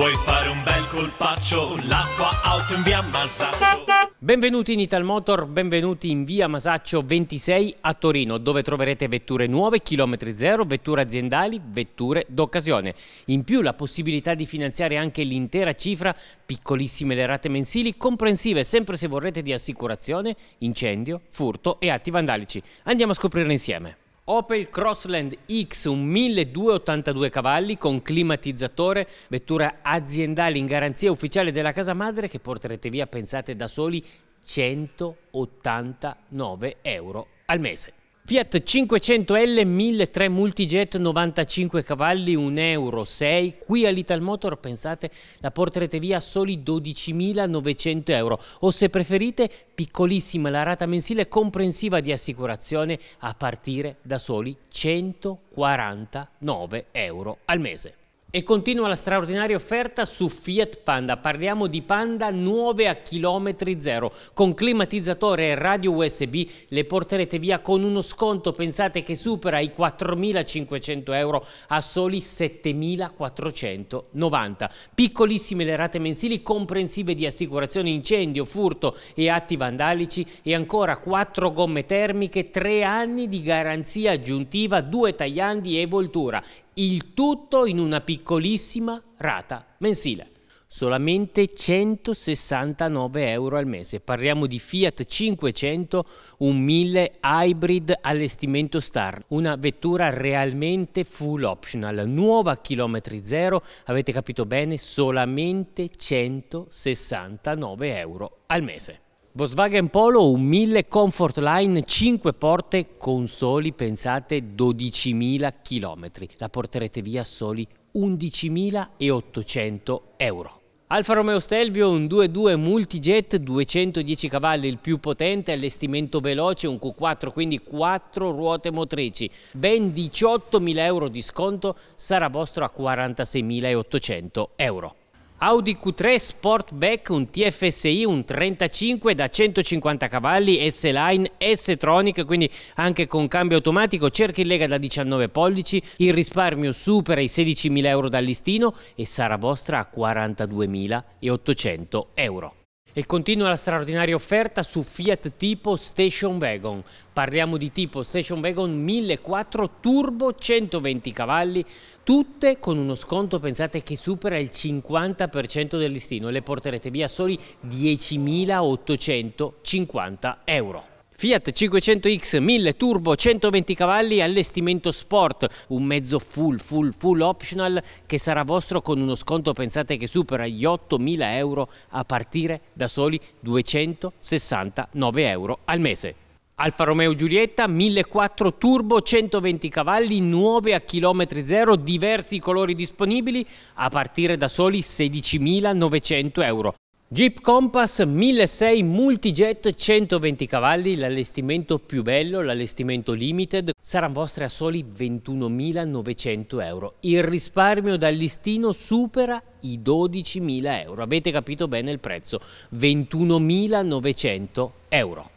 Vuoi fare un bel colpaccio? L'acqua auto in via Masaccio. Benvenuti in Motor, benvenuti in via Masaccio 26 a Torino, dove troverete vetture nuove, chilometri zero, vetture aziendali, vetture d'occasione. In più la possibilità di finanziare anche l'intera cifra, piccolissime le rate mensili, comprensive sempre se vorrete di assicurazione, incendio, furto e atti vandalici. Andiamo a scoprirne insieme. Opel Crossland X, un 1282 cavalli con climatizzatore, vettura aziendale in garanzia ufficiale della casa madre che porterete via, pensate da soli, 189 euro al mese. Fiat 500L 1003 Multijet 95 cavalli 1 euro 6 qui all'Ital Motor pensate la porterete via a soli 12.900 euro o se preferite piccolissima la rata mensile comprensiva di assicurazione a partire da soli 149 euro al mese. E continua la straordinaria offerta su Fiat Panda. Parliamo di Panda 9 a chilometri zero. Con climatizzatore e radio USB le porterete via con uno sconto, pensate che supera i 4.500 euro a soli 7.490. Piccolissime le rate mensili comprensive di assicurazione incendio, furto e atti vandalici e ancora 4 gomme termiche, 3 anni di garanzia aggiuntiva, 2 tagliandi e voltura il tutto in una piccolissima rata mensile. Solamente 169 euro al mese. Parliamo di Fiat 500, un 1000 hybrid allestimento star, una vettura realmente full optional, nuova a chilometri zero, avete capito bene, solamente 169 euro al mese. Volkswagen Polo, un 1000 Comfort Line, 5 porte con soli, pensate, 12.000 km. La porterete via soli 11.800 euro. Alfa Romeo Stelvio, un 2.2 multijet, 210 cavalli, il più potente, allestimento veloce, un Q4, quindi 4 ruote motrici. Ben 18.000 euro di sconto sarà vostro a 46.800 euro. Audi Q3 Sportback, un TFSI, un 35 da 150 cavalli, S-Line, S-Tronic, quindi anche con cambio automatico, cerchi in lega da 19 pollici, il risparmio supera i 16.000 euro dal listino e sarà vostra a 42.800 euro. E continua la straordinaria offerta su Fiat Tipo Station Wagon. Parliamo di tipo Station Wagon 1004 Turbo 120 cavalli, tutte con uno sconto pensate che supera il 50% del listino e le porterete via soli 10.850 euro. Fiat 500X 1000 turbo 120 cavalli allestimento sport, un mezzo full full full optional che sarà vostro con uno sconto pensate che supera gli 8.000 euro a partire da soli 269 euro al mese. Alfa Romeo Giulietta 1.4 turbo 120 cavalli 9 a chilometri zero diversi colori disponibili a partire da soli 16.900 euro Jeep Compass 1006 Multijet 120 cavalli, l'allestimento più bello, l'allestimento limited, saranno vostri a soli 21.900 euro. Il risparmio dal listino supera i 12.000 euro. Avete capito bene il prezzo, 21.900 euro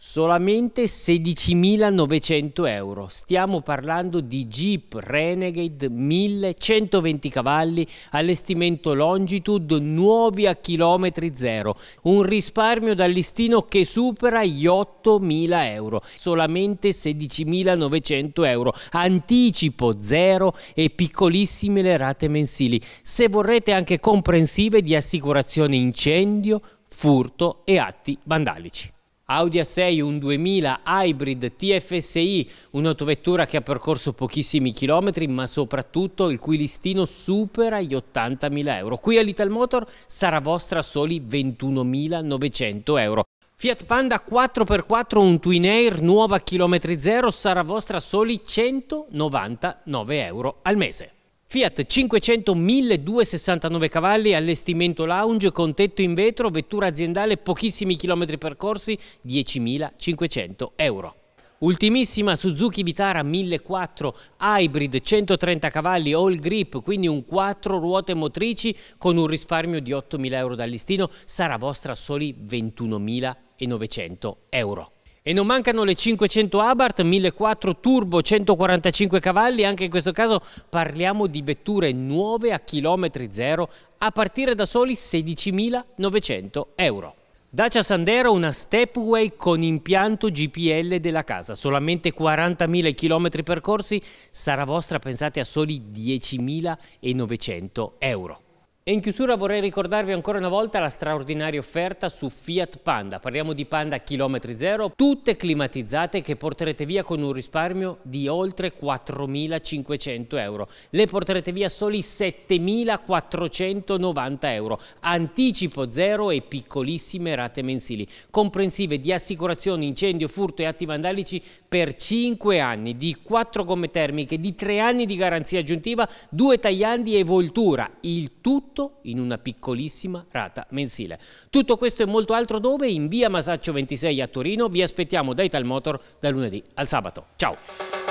solamente 16.900 euro. Stiamo parlando di Jeep Renegade 1120 cavalli, allestimento Longitude, nuovi a chilometri zero, un risparmio dal listino che supera gli 8.000 euro, solamente 16.900 euro, anticipo zero e piccolissime le rate mensili, se vorrete anche comprensive di assicurazione incendio, furto e atti vandalici. Audi A6, un 2000 Hybrid TFSI, un'autovettura che ha percorso pochissimi chilometri ma soprattutto il cui listino supera gli 80.000 euro. Qui a Little Motor sarà vostra soli 21.900 euro. Fiat Panda 4x4, un Twin Air, nuova chilometri zero, sarà vostra soli 199 euro al mese. Fiat 500 1269 cavalli, allestimento lounge con tetto in vetro, vettura aziendale, pochissimi chilometri percorsi, 10.500 euro. Ultimissima Suzuki Vitara 1400 Hybrid 130 cavalli all grip, quindi un 4 ruote motrici con un risparmio di 8.000 euro dal listino, sarà vostra soli 21.900 euro. E non mancano le 500 Abarth, 1400 Turbo, 145 cavalli, anche in questo caso parliamo di vetture nuove a chilometri zero, a partire da soli 16.900 euro. Dacia Sandero una stepway con impianto GPL della casa, solamente 40.000 km percorsi sarà vostra pensate a soli 10.900 euro. E in chiusura vorrei ricordarvi ancora una volta la straordinaria offerta su Fiat Panda. Parliamo di Panda chilometri zero, tutte climatizzate che porterete via con un risparmio di oltre 4.500 euro. Le porterete via soli 7.490 euro, anticipo zero e piccolissime rate mensili, comprensive di assicurazioni, incendio, furto e atti vandalici per 5 anni, di 4 gomme termiche, di 3 anni di garanzia aggiuntiva, 2 tagliandi e voltura, il tutto tutto in una piccolissima rata mensile. Tutto questo e molto altro dove? In via Masaccio 26 a Torino. Vi aspettiamo da Ital Motor da lunedì al sabato. Ciao!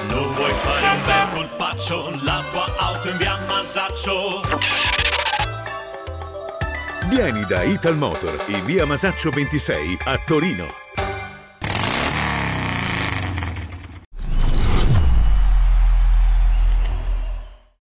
Non vuoi fare un bel colpaccio, la tua auto in via Masaccio. Vieni da Ital Motor in via Masaccio 26 a Torino.